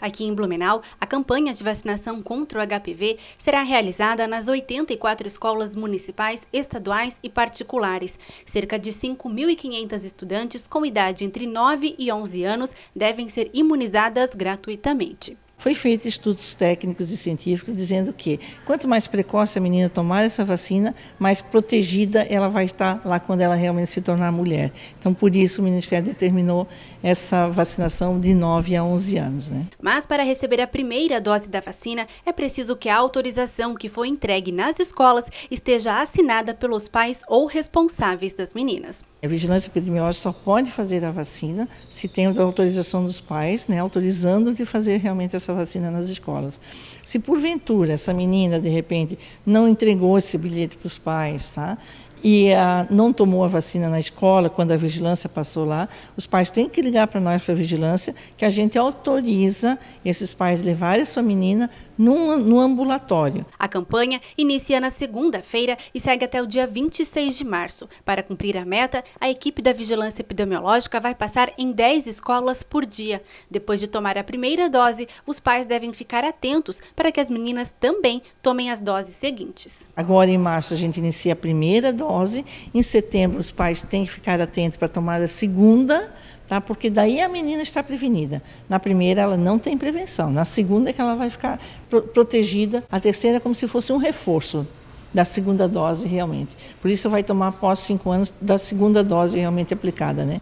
Aqui em Blumenau, a campanha de vacinação contra o HPV será realizada nas 84 escolas municipais, estaduais e particulares. Cerca de 5.500 estudantes com idade entre 9 e 11 anos devem ser imunizadas gratuitamente. Foi feito estudos técnicos e científicos dizendo que quanto mais precoce a menina tomar essa vacina, mais protegida ela vai estar lá quando ela realmente se tornar mulher. Então, por isso, o Ministério determinou essa vacinação de 9 a 11 anos. Né? Mas, para receber a primeira dose da vacina, é preciso que a autorização que foi entregue nas escolas esteja assinada pelos pais ou responsáveis das meninas. A vigilância epidemiológica só pode fazer a vacina se tem a autorização dos pais, né, autorizando de fazer realmente essa essa vacina nas escolas. Se porventura essa menina, de repente, não entregou esse bilhete para os pais, tá? e ah, não tomou a vacina na escola, quando a vigilância passou lá, os pais têm que ligar para nós, para a vigilância, que a gente autoriza esses pais levarem a sua menina no, no ambulatório. A campanha inicia na segunda-feira e segue até o dia 26 de março. Para cumprir a meta, a equipe da vigilância epidemiológica vai passar em 10 escolas por dia. Depois de tomar a primeira dose, os pais devem ficar atentos para que as meninas também tomem as doses seguintes. Agora, em março, a gente inicia a primeira dose dose. Em setembro, os pais têm que ficar atentos para tomar a segunda, tá? porque daí a menina está prevenida. Na primeira, ela não tem prevenção. Na segunda, é que ela vai ficar pro protegida. A terceira, é como se fosse um reforço da segunda dose, realmente. Por isso, vai tomar após cinco anos da segunda dose realmente aplicada. Né?